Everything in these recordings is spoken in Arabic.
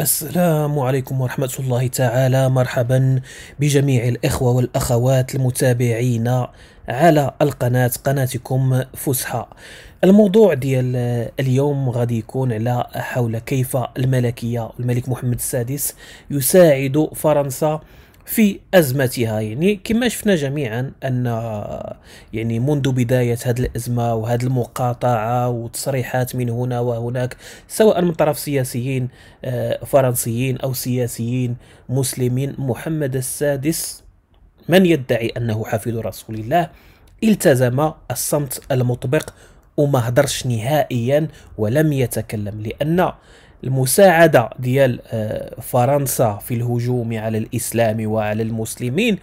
السلام عليكم ورحمة الله تعالى مرحبا بجميع الإخوة والأخوات المتابعين على القناة قناتكم فسحة الموضوع ديال اليوم غادي يكون على حول كيف الملكية الملك محمد السادس يساعد فرنسا في ازمتها يعني كما شفنا جميعا ان يعني منذ بدايه هذه الازمه وهذه المقاطعه وتصريحات من هنا وهناك سواء من طرف سياسيين آه، فرنسيين او سياسيين مسلمين محمد السادس من يدعي انه حفيد رسول الله التزم الصمت المطبق وما هدرش نهائيا ولم يتكلم لان المساعدة ديال آه، فرنسا في الهجوم على الإسلام وعلى المسلمين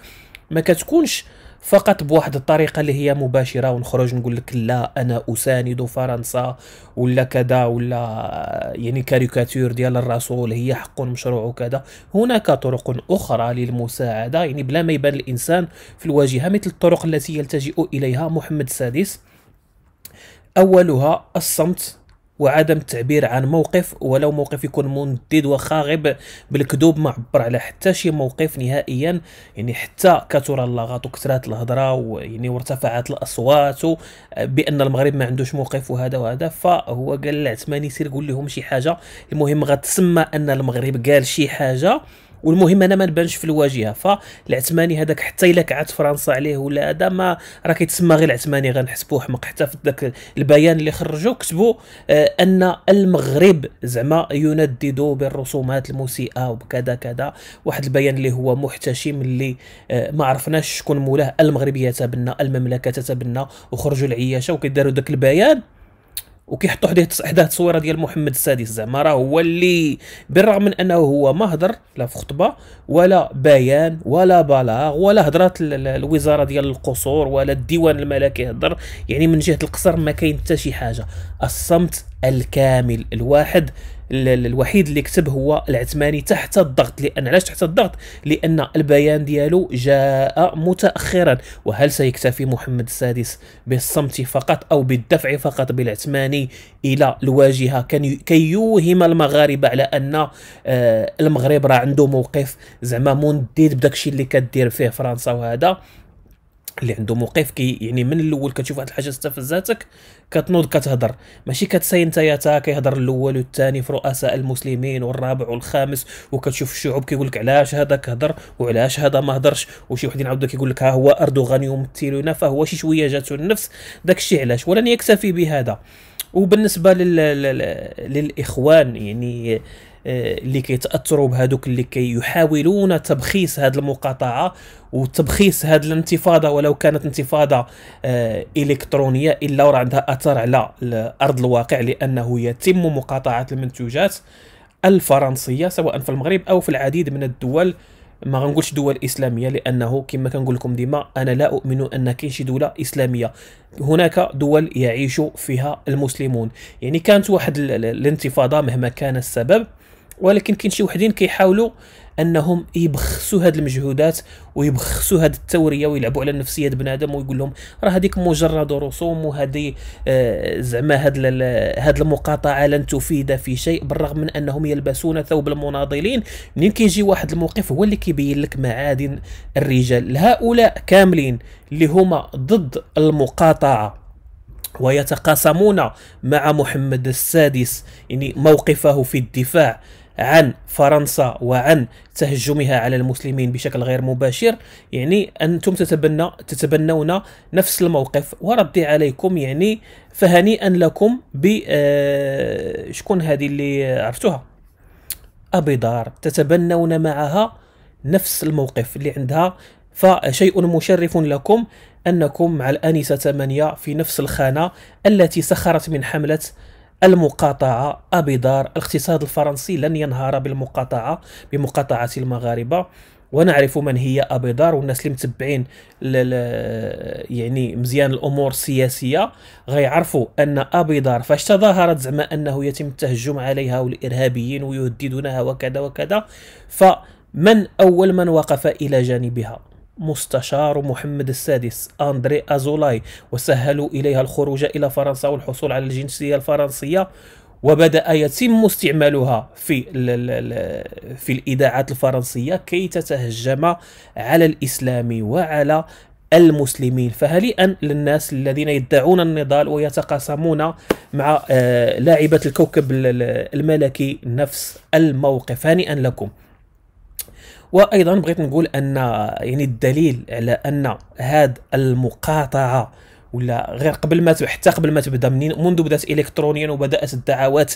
ما كتكونش فقط بواحد الطريقه اللي هي مباشره ونخرج نقول لك لا انا اساند فرنسا ولا كذا ولا آه، يعني كاريكاتور ديال الرسول هي حق مشروع كذا هناك طرق اخرى للمساعده يعني بلا ما يبان الانسان في الواجهه مثل الطرق التي يلتجئ اليها محمد السادس اولها الصمت وعدم التعبير عن موقف ولو موقف يكون مندد وخاغب بالكذوب ما عبر على حتى شي موقف نهائيا يعني حتى كثر اللغط وكثرات الهضره ويعني وارتفعت الاصوات بان المغرب ما عندوش موقف وهذا وهذا فهو قال العثماني سير قول لهم شي حاجه المهم غتسمى ان المغرب قال شي حاجه والمهم انا ما نبانش في الواجهه فالعثماني هذاك حتى الا كعت فرنسا عليه ولا هذا ما راه كيتسمى غير العثماني غنحسبوه حمق حتى في ذاك البيان اللي خرجوا كتبوا آه، ان المغرب زعما يندد بالرسومات المسيئه وبكذا كذا واحد البيان اللي هو محتشم اللي آه، ما عرفناش شكون مولاه المغرب تبنى المملكه تبنى وخرجوا العياشه وكيداروا ذاك البيان وكيحطوا حداه حداه تصويره ديال محمد السادس زعما راه هو اللي بالرغم من انه هو ما هضر لا في خطبه ولا بيان ولا بلاغ ولا هضرات الوزاره ديال القصور ولا الديوان الملكي هضر يعني من جهه القصر ما كاين حتى شي حاجه الصمت الكامل الواحد الوحيد اللي كتب هو العثماني تحت الضغط لان علاش تحت الضغط لان البيان ديالو جاء متاخرا وهل سيكتفي محمد السادس بالصمت فقط او بالدفع فقط بالعثماني الى الواجهه كي يوهم المغاربه على ان آه، المغرب راه عنده موقف زعما مندد بداكشي اللي كدير فيه فرنسا وهذا اللي عنده موقف كي يعني من الاول كتشوف واحد الحاجه استفزاتك كتنوض كتهضر ماشي كتساي انت يا كيهضر الاول والثاني في رؤساء المسلمين والرابع والخامس وكتشوف الشعوب كيقول لك علاش هذا كهضر وعلاش هذا ما هضرش وشي واحد يعاود كيقول لك ها هو اردوغان يمثلنا فهو شي شويه جاتو النفس داك الشيء علاش ولن يكتفي بهذا وبالنسبه لل... للاخوان يعني آه، اللي كيتاثروا بهذوك اللي كيحاولون تبخيص هذه المقاطعه وتبخيص هذه الانتفاضه ولو كانت انتفاضه آه، الكترونيه الا وراه عندها اثر على ارض الواقع لانه يتم مقاطعه المنتوجات الفرنسيه سواء في المغرب او في العديد من الدول ما غنقولش دول اسلاميه لانه كما كنقول لكم ديما انا لا اؤمن ان كاين شي دوله اسلاميه هناك دول يعيش فيها المسلمون يعني كانت واحد الانتفاضه مهما كان السبب ولكن كاين شي وحدين كيحاولوا انهم يبخسوا هاد المجهودات ويبخسوا هاد التوريه ويلعبوا على نفسيه بنادم ويقول لهم راه هذيك مجرد رسوم وهذه آه زعما هاد هاد المقاطعه لن تفيد في شيء بالرغم من انهم يلبسون ثوب المناضلين منين كيجي واحد الموقف هو اللي كيبين لك معادن الرجال هؤلاء كاملين اللي هما ضد المقاطعه ويتقاسمون مع محمد السادس يعني موقفه في الدفاع عن فرنسا وعن تهجمها على المسلمين بشكل غير مباشر يعني انتم تتبنى تتبنون نفس الموقف وردي عليكم يعني فهنيئا لكم ب آه، شكون هذه اللي عرفتوها ابي دار تتبنون معها نفس الموقف اللي عندها فشيء مشرف لكم انكم مع الانسه 8 في نفس الخانه التي سخرت من حمله المقاطعة دار الاقتصاد الفرنسي لن ينهار بالمقاطعة بمقاطعة المغاربة ونعرف من هي ابيضار والناس اللي متبعين يعني مزيان الامور السياسيه غيعرفوا ان ابيضار فاش تظاهرت زعما انه يتم التهجم عليها والارهابيين ويهددونها وكذا وكذا فمن اول من وقف الى جانبها مستشار محمد السادس أندري أزولاي وسهلوا إليها الخروج إلى فرنسا والحصول على الجنسية الفرنسية وبدأ يتم استعمالها في في الإذاعات الفرنسية كي تتهجم على الإسلام وعلى المسلمين فهنيئا للناس الذين يدعون النضال ويتقاسمون مع آه، لاعبة الكوكب الملكي نفس الموقف هنيئا لكم وايضا بغيت نقول ان يعني الدليل على ان هاد المقاطعه ولا غير قبل ما حتى قبل ما تبدا منين منذ بدات الكترونيا وبدات الدعوات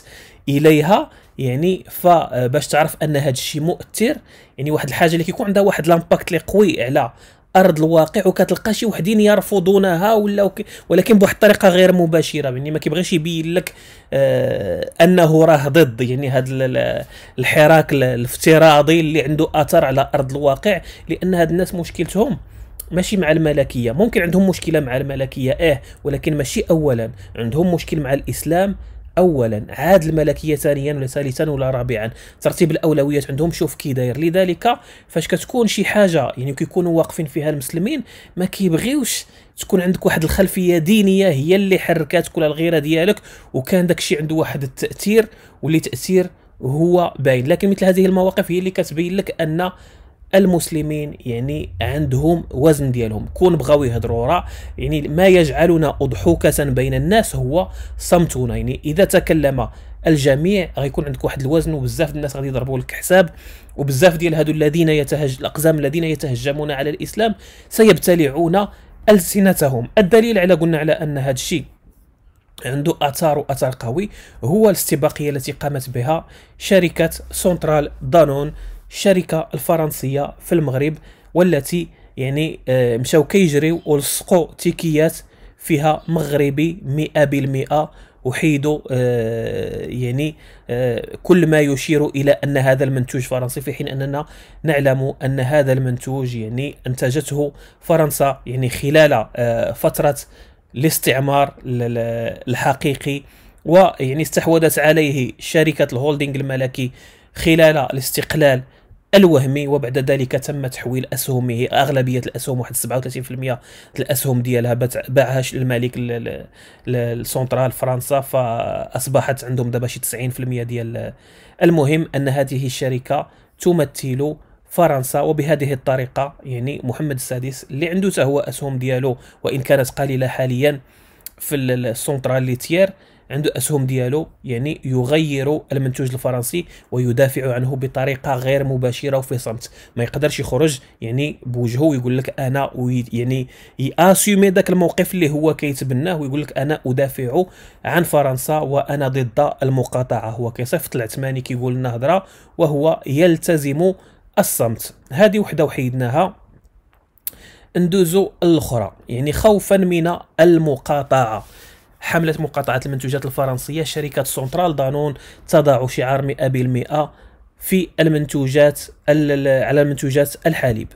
اليها يعني فباش تعرف ان هذا الشيء مؤثر يعني واحد الحاجه اللي كيكون عندها واحد لامباكت اللي قوي على ارض الواقع وكتلقى شي وحدين يرفضونها ولا ولكن بواحد الطريقه غير مباشره يعني ما كيبغيش يبين لك آه انه راه ضد يعني هذا الحراك الافتراضي اللي عنده اثر على ارض الواقع لان هاد الناس مشكلتهم ماشي مع الملكيه ممكن عندهم مشكله مع الملكيه اه ولكن ماشي اولا عندهم مشكل مع الاسلام اولا عاد الملكيه ثانيا ولا ثالثا ولا رابعا ترتيب الاولويات عندهم شوف كي داير لذلك فاش كتكون شي حاجه يعني كيكونوا واقفين فيها المسلمين ما كيبغيوش تكون عندك واحد الخلفيه دينيه هي اللي حركاتك ولا الغيره ديالك وكان داك الشيء عنده واحد التاثير واللي تاثير هو باين لكن مثل هذه المواقف هي اللي كتبين لك ان المسلمين يعني عندهم وزن ديالهم كون بغاو يهضروا راه يعني ما يجعلنا أضحوكة بين الناس هو صمتنا يعني إذا تكلم الجميع غيكون عندك واحد الوزن وبزاف الناس غادي يضربوا لك حساب وبزاف ديال هادو الذين يتهج الأقزام الذين يتهجمون على الإسلام سيبتلعون ألسنتهم الدليل على قلنا على أن هذا الشيء عنده اثار واثار قوي هو الاستباقيه التي قامت بها شركه سنترال دانون الشركه الفرنسيه في المغرب والتي يعني آه، مشاو كيجريو ولصقوا تيكيات فيها مغربي 100% وحيدوا آه، يعني آه، كل ما يشير الى ان هذا المنتوج فرنسي في حين اننا نعلم ان هذا المنتوج يعني انتجته فرنسا يعني خلال فتره الاستعمار الحقيقي ويعني استحوذت عليه شركه الهولدنج الملكي خلال الاستقلال الوهمي وبعد ذلك تم تحويل اسهمه اغلبيه الاسهم واحد 37% الاسهم ديالها باعها الملك للسونترال فرنسا فاصبحت عندهم دابا شي 90% ديال المهم ان هذه الشركه تمثل فرنسا وبهذه الطريقه يعني محمد السادس اللي عنده هو اسهم ديالو وان كانت قليله حاليا في السونترال ليتيير عنده اسهم ديالو يعني يغير المنتوج الفرنسي ويدافع عنه بطريقه غير مباشره وفي صمت ما يقدرش يخرج يعني بوجهه ويقول لك انا يعني يأسيومي ذاك الموقف اللي هو كيتبناه ويقول لك انا ادافع عن فرنسا وانا ضد المقاطعه هو كيصيفط العثماني كيقول لنا هضره وهو يلتزم الصمت هذه وحده وحيدناها ندوزو الاخرى يعني خوفا من المقاطعه حملة مقاطعة المنتوجات الفرنسية شركة سونترال دانون تضع شعار مئة بالمئة في المنتوجات على منتوجات الحليب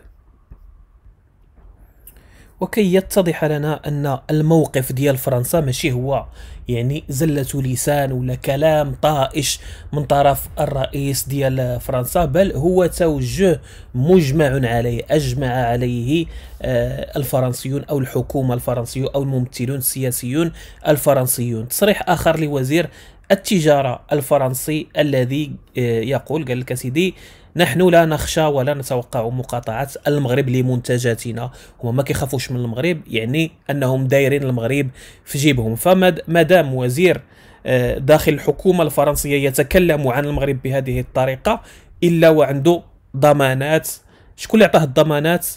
وكي يتضح لنا ان الموقف ديال فرنسا ماشي هو يعني زله لسان ولا كلام طائش من طرف الرئيس ديال فرنسا بل هو توجه مجمع عليه اجمع عليه آه، الفرنسيون او الحكومه الفرنسيه او الممثلون السياسيون الفرنسيون تصريح اخر لوزير التجاره الفرنسي الذي آه، يقول قال لك سيدي نحن لا نخشى ولا نتوقع مقاطعة المغرب لمنتجاتنا هما ما كيخافوش من المغرب يعني أنهم دايرين المغرب في جيبهم فما دام وزير آه، داخل الحكومة الفرنسية يتكلم عن المغرب بهذه الطريقة إلا وعنده ضمانات شكون اللي عطاه الضمانات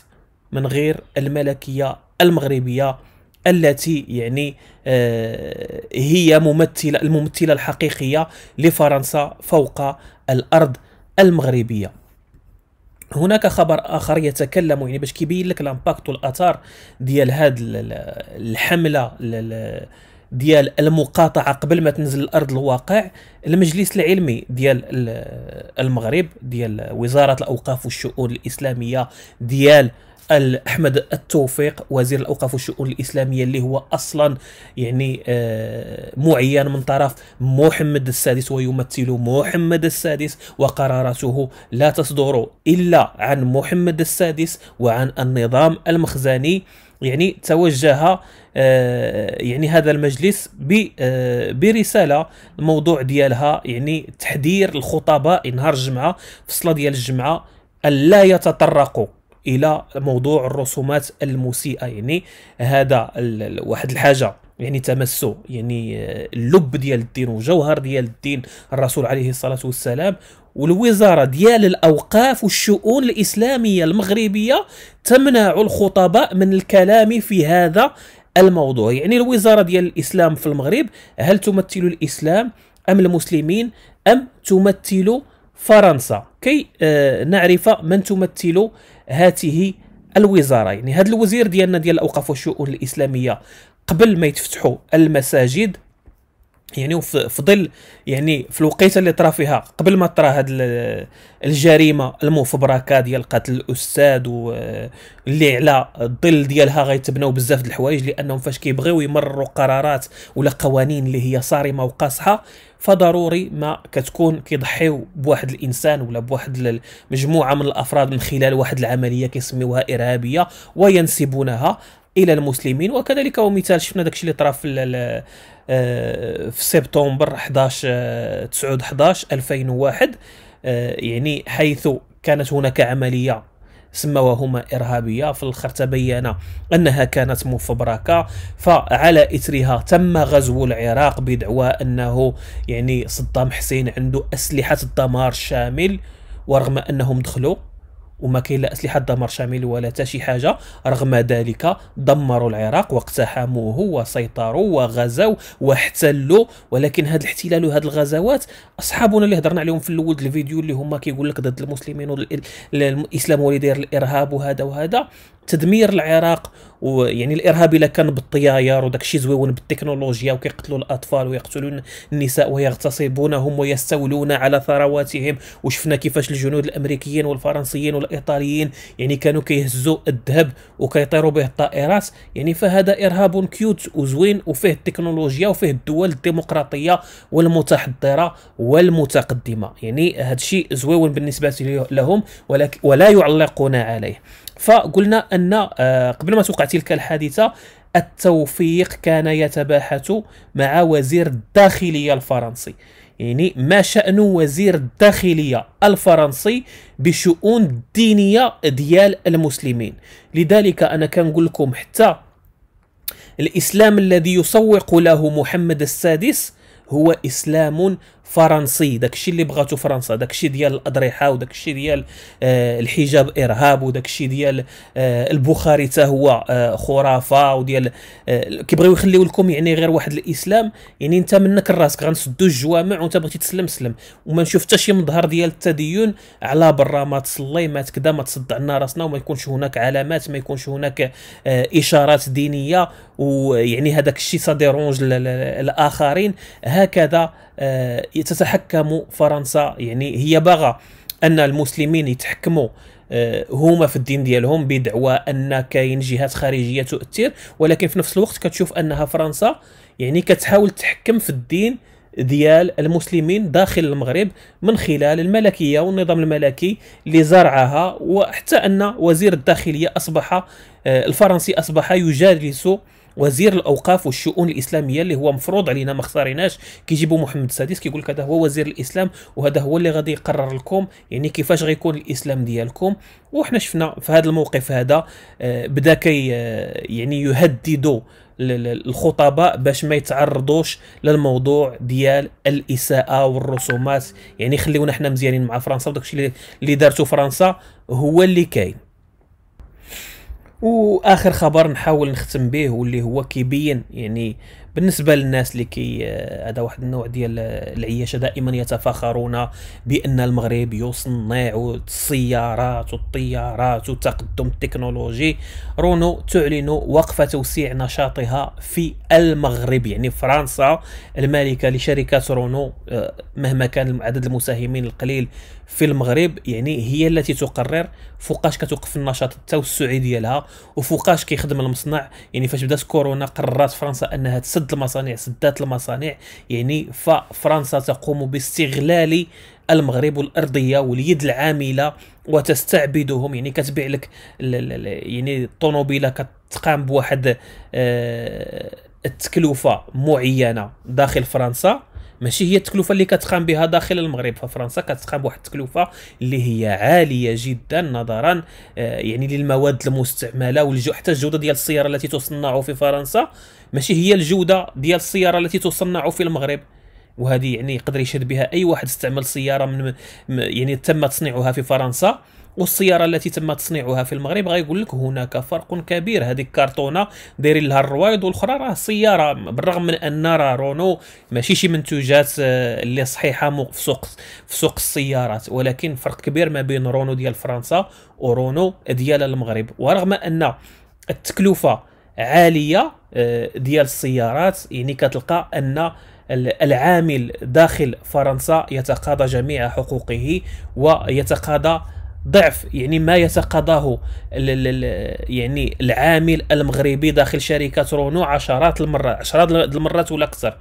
من غير الملكية المغربية التي يعني آه، هي ممثلة الممثلة الحقيقية لفرنسا فوق الأرض المغربيه هناك خبر اخر يتكلم يعني باش كيبين لك الامباكت والاثار ديال هاد الحمله ديال المقاطعه قبل ما تنزل الارض الواقع المجلس العلمي ديال المغرب ديال وزاره الاوقاف والشؤون الاسلاميه ديال احمد التوفيق وزير الاوقاف والشؤون الاسلاميه اللي هو اصلا يعني آه، معين من طرف محمد السادس ويمثل محمد السادس وقراراته لا تصدر الا عن محمد السادس وعن النظام المخزني يعني توجه آه، يعني هذا المجلس آه، برساله الموضوع ديالها يعني تحذير الخطباء نهار الجمعه في الصلاه ديال الجمعه الا يتطرقوا الى موضوع الرسومات المسيئه يعني هذا واحد الحاجه يعني تمسو يعني آه، اللب ديال الدين وجوهر ديال الدين الرسول عليه الصلاه والسلام والوزاره ديال الاوقاف والشؤون الاسلاميه المغربيه تمنع الخطباء من الكلام في هذا الموضوع يعني الوزاره ديال الاسلام في المغرب هل تمثل الاسلام ام المسلمين ام تمثل فرنسا كي آه، نعرف من تمثل هاته الوزاره يعني هذا الوزير ديالنا ديال الاوقاف والشؤون الاسلاميه قبل ما يتفتحوا المساجد يعني وفي ظل يعني في الوقيته اللي طرا فيها قبل ما طرا هاد الجريمه المفبركه ديال قتل الاستاذ واللي على الظل ديالها غيتبناو بزاف د الحوايج لانهم فاش كيبغيو يمرروا قرارات ولا قوانين اللي هي صارمه وقاصحه فضروري ما كتكون كيضحيو بواحد الانسان ولا بواحد مجموعه من الافراد من خلال واحد العمليه كيسميوها ارهابيه وينسبونها الى المسلمين وكذلك ومثال شفنا داكشي اللي طرا في آه، في سبتمبر 11 9 11 2001 يعني حيث كانت هناك عمليه سموهما إرهابية في الآخر تبين أنها كانت مفبركة فعلى إثرها تم غزو العراق بدعوى أنه يعني صدام حسين عنده أسلحة الدمار الشامل ورغم أنهم دخلوا وما كاين لا اسلحه دمار شامل ولا حتى شي حاجه رغم ذلك دمروا العراق واقتحموه وسيطروا وغزوا واحتلوا ولكن هذا الاحتلال وهذه الغزوات اصحابنا اللي هضرنا عليهم في الاول الفيديو اللي هما كيقول لك ضد المسلمين والاسلام هو داير الارهاب وهذا وهذا تدمير العراق ويعني الارهاب الا كان بالطياير وداك الشيء زويون بالتكنولوجيا وكيقتلوا الاطفال ويقتلون النساء ويغتصبونهم ويستولون على ثرواتهم وشفنا كيفاش الجنود الامريكيين والفرنسيين والايطاليين يعني كانوا كيهزوا الذهب وكيطيروا به الطائرات يعني فهذا ارهاب كيوت وزوين وفيه التكنولوجيا وفيه الدول الديمقراطيه والمتحضره والمتقدمه يعني هذا الشيء زويون بالنسبه لهم ولا يعلقون عليه فقلنا ان آه، قبل ما توقع تلك الحادثه التوفيق كان يتباحث مع وزير الداخليه الفرنسي يعني ما شأن وزير الداخلية الفرنسي بشؤون الدينية ديال المسلمين لذلك أنا كنقول لكم حتى الإسلام الذي يسوق له محمد السادس هو إسلام فرنسي داكشي اللي بغاتو فرنسا داكشي ديال الاضرحه وداكشي ديال آه الحجاب ارهاب وداكشي ديال آه البخاري حتى هو آه خرافه وديال آه، كيبغيو يخليو لكم يعني غير واحد الاسلام يعني انت منك راسك غنسدو الجوامع وانت بغيتي تسلم سلم وما نشوف حتى شي مظهر ديال التدين على برا ما تصلي ما تكدا ما تصدعنا راسنا وما يكونش هناك علامات ما يكونش هناك آه، اشارات دينيه ويعني هذاك الشيء سا ديرونج الاخرين هكذا آه، تتحكم فرنسا يعني هي باغا ان المسلمين يتحكموا آه، هما في الدين ديالهم بدعوى ان كاين جهات خارجيه تؤثر ولكن في نفس الوقت كتشوف انها فرنسا يعني كتحاول تحكم في الدين ديال المسلمين داخل المغرب من خلال الملكيه والنظام الملكي اللي زرعها وحتى ان وزير الداخليه اصبح آه، الفرنسي اصبح يجالس وزير الاوقاف والشؤون الاسلاميه اللي هو مفروض علينا ما اختاريناش كيجيبوا محمد السادس كيقول لك هذا هو وزير الاسلام وهذا هو اللي غادي يقرر لكم يعني كيفاش غيكون الاسلام ديالكم وحنا شفنا في هذا الموقف هذا آه، بدا كي آه، يعني يهددوا الخطباء باش ما يتعرضوش للموضوع ديال الاساءه والرسومات يعني خليونا حنا مزيانين مع فرنسا وداكشي اللي دارته فرنسا هو اللي كاين واخر خبر نحاول نختم به واللي هو كيبين يعني بالنسبه للناس اللي كي آه، هذا واحد النوع ديال العياشه دائما يتفاخرون بان المغرب يصنع السيارات والطيارات وتقدم التكنولوجي رونو تعلن وقف توسيع نشاطها في المغرب يعني فرنسا المالكه لشركه رونو آه، مهما كان عدد المساهمين القليل في المغرب يعني هي التي تقرر فوقاش كتوقف النشاط التوسعي ديالها وفوقاش كيخدم المصنع يعني فاش بدات كورونا قررت فرنسا انها تسد سد المصانع سدات المصانع يعني ففرنسا تقوم باستغلال المغرب والارضيه واليد العامله وتستعبدهم يعني كتبيع لك يعني الطوموبيله كتقام بواحد آه، التكلفه معينه داخل فرنسا ماشي هي التكلفه اللي كتقام بها داخل المغرب ففرنسا كتقام بواحد التكلفه اللي هي عاليه جدا نظرا آه، يعني للمواد المستعمله والجو حتى الجوده ديال السياره التي تصنع في فرنسا ماشي هي الجوده ديال السياره التي تصنع في المغرب وهذه يعني يقدر يشهد بها اي واحد استعمل سياره من يعني تم تصنيعها في فرنسا والسياره التي تم تصنيعها في المغرب غيقول لك هناك فرق كبير هذه الكرتونه دايرين لها الروايد والاخرى راه سياره بالرغم من ان راه رونو ماشي شي منتوجات آه، اللي صحيحه في سوق في سوق السيارات ولكن فرق كبير ما بين رونو ديال فرنسا ورونو ديال المغرب ورغم ان التكلفه عاليه آه، ديال السيارات يعني كتلقى ان العامل داخل فرنسا يتقاضى جميع حقوقه ويتقاضى ضعف يعني ما يتقاضاه يعني العامل المغربي داخل شركه رونو عشرات المرات عشرات المرات ولا اكثر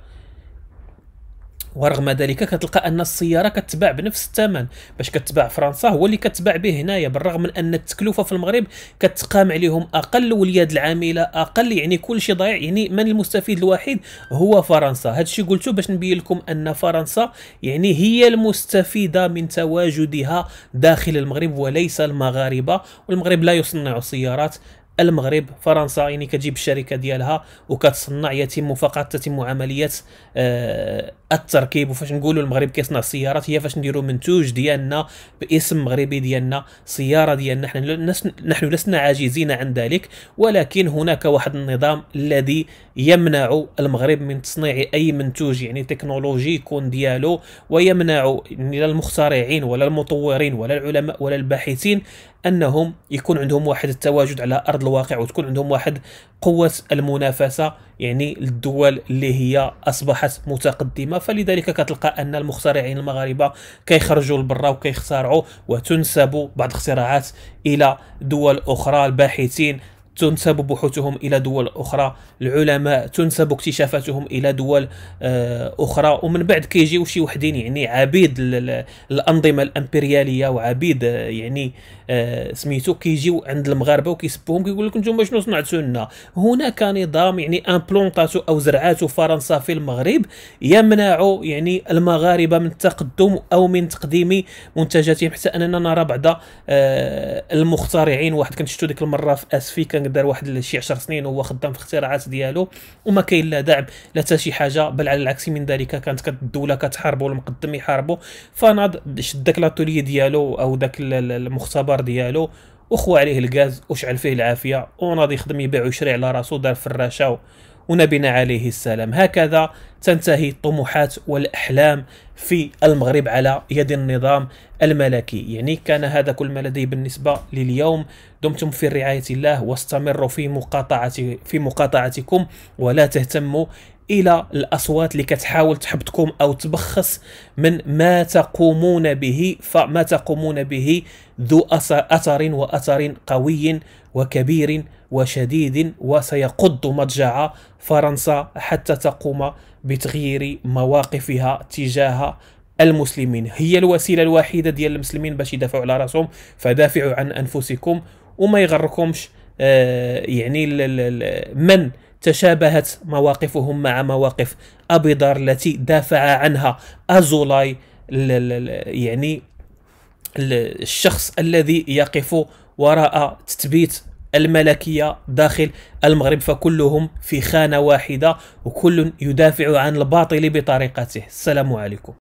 ورغم ذلك كتلقى ان السياره كتباع بنفس الثمن باش كتباع فرنسا هو اللي كتباع به هنايا بالرغم من ان التكلفه في المغرب كتقام عليهم اقل واليد العامله اقل يعني كل شيء ضايع يعني من المستفيد الوحيد هو فرنسا هذا الشيء قلته باش نبين لكم ان فرنسا يعني هي المستفيده من تواجدها داخل المغرب وليس المغاربه والمغرب لا يصنع سيارات المغرب فرنسا يعني كتجيب الشركه ديالها وكتصنع يتم فقط تتم عمليه آه، التركيب وفاش نقولوا المغرب كيصنع السيارات هي فاش نديروا منتوج ديالنا باسم مغربي ديالنا سياره ديالنا نحن نحن لسنا عاجزين عن ذلك ولكن هناك واحد النظام الذي يمنع المغرب من تصنيع اي منتوج يعني تكنولوجي يكون ديالو ويمنع يعني لا المخترعين ولا المطورين ولا العلماء ولا الباحثين انهم يكون عندهم واحد التواجد على ارض الواقع وتكون عندهم واحد قوه المنافسه يعني الدول اللي هي اصبحت متقدمه فلذلك كتلقى ان المخترعين المغاربه كيخرجوا لبرا وكيخترعوا وتنسب بعض الاختراعات الى دول اخرى الباحثين تنسب بحوثهم إلى دول أخرى العلماء تنسب اكتشافاتهم إلى دول آه، أخرى ومن بعد كيجيو شي وحدين يعني عبيد الأنظمة الإمبريالية وعبيد آه، يعني آه، سميتو كيجيو عند المغاربة وكيسبوهم كيقول لك نتوما شنو صنعتوا لنا هناك نظام يعني امبلونطاتو أو زرعاتو فرنسا في المغرب يمنع يعني المغاربة من التقدم أو من تقديم منتجاتهم حتى أننا نرى بعض المخترعين واحد كنت شفتو ديك المرة في أسفي كان دار واحد شي 10 سنين وهو خدام في اختراعات ديالو وما كاين لا دعم لا حتى شي حاجه بل على العكس من ذلك كانت الدوله كتحاربو والمقدم يحاربو فناض شد داك لاتولي ديالو او داك المختبر ديالو وخوى عليه الغاز وشعل فيه العافيه وناض يخدم يبيع ويشري على راسو دار فراشه ونبينا عليه السلام هكذا تنتهي الطموحات والأحلام في المغرب على يد النظام الملكي يعني كان هذا كل ما لدي بالنسبة لليوم دمتم في رعاية الله واستمروا في مقاطعة في مقاطعتكم ولا تهتموا الى الاصوات اللي كتحاول تحبطكم او تبخص من ما تقومون به فما تقومون به ذو اثر واثر قوي وكبير وشديد وسيقض مضجع فرنسا حتى تقوم بتغيير مواقفها تجاه المسلمين هي الوسيله الوحيده ديال المسلمين باش يدافعوا على راسهم فدافعوا عن انفسكم وما يغركمش آه، يعني من تشابهت مواقفهم مع مواقف ابي دار التي دافع عنها ازولاي يعني الشخص الذي يقف وراء تثبيت الملكية داخل المغرب فكلهم في خانة واحدة وكل يدافع عن الباطل بطريقته السلام عليكم